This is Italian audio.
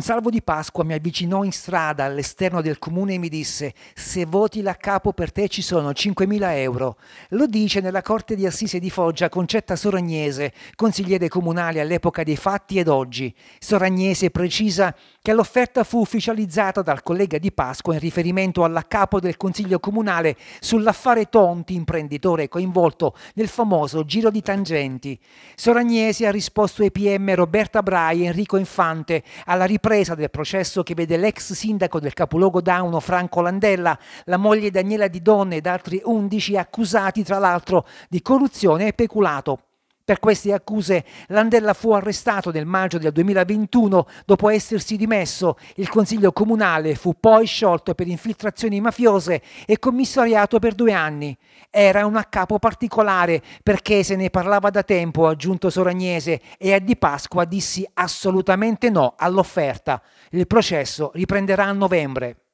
salvo di Pasqua mi avvicinò in strada all'esterno del comune e mi disse se voti la capo per te ci sono 5.000 euro. Lo dice nella Corte di Assise di Foggia Concetta Soragnese, consigliere comunale all'epoca dei fatti ed oggi. Soragnese precisa che l'offerta fu ufficializzata dal collega Di Pasqua in riferimento alla capo del Consiglio Comunale sull'affare Tonti, imprenditore coinvolto nel famoso giro di tangenti. Soragnesi ha risposto ai PM Roberta Brai e Enrico Infante alla ripresa del processo che vede l'ex sindaco del capoluogo Dauno Franco Landella, la moglie Daniela Di Donne ed altri 11 accusati tra l'altro di corruzione e peculato. Per queste accuse Landella fu arrestato nel maggio del 2021 dopo essersi dimesso. Il Consiglio Comunale fu poi sciolto per infiltrazioni mafiose e commissariato per due anni. Era un accapo particolare perché se ne parlava da tempo, ha aggiunto Soragnese, e a Di Pasqua dissi assolutamente no all'offerta. Il processo riprenderà a novembre.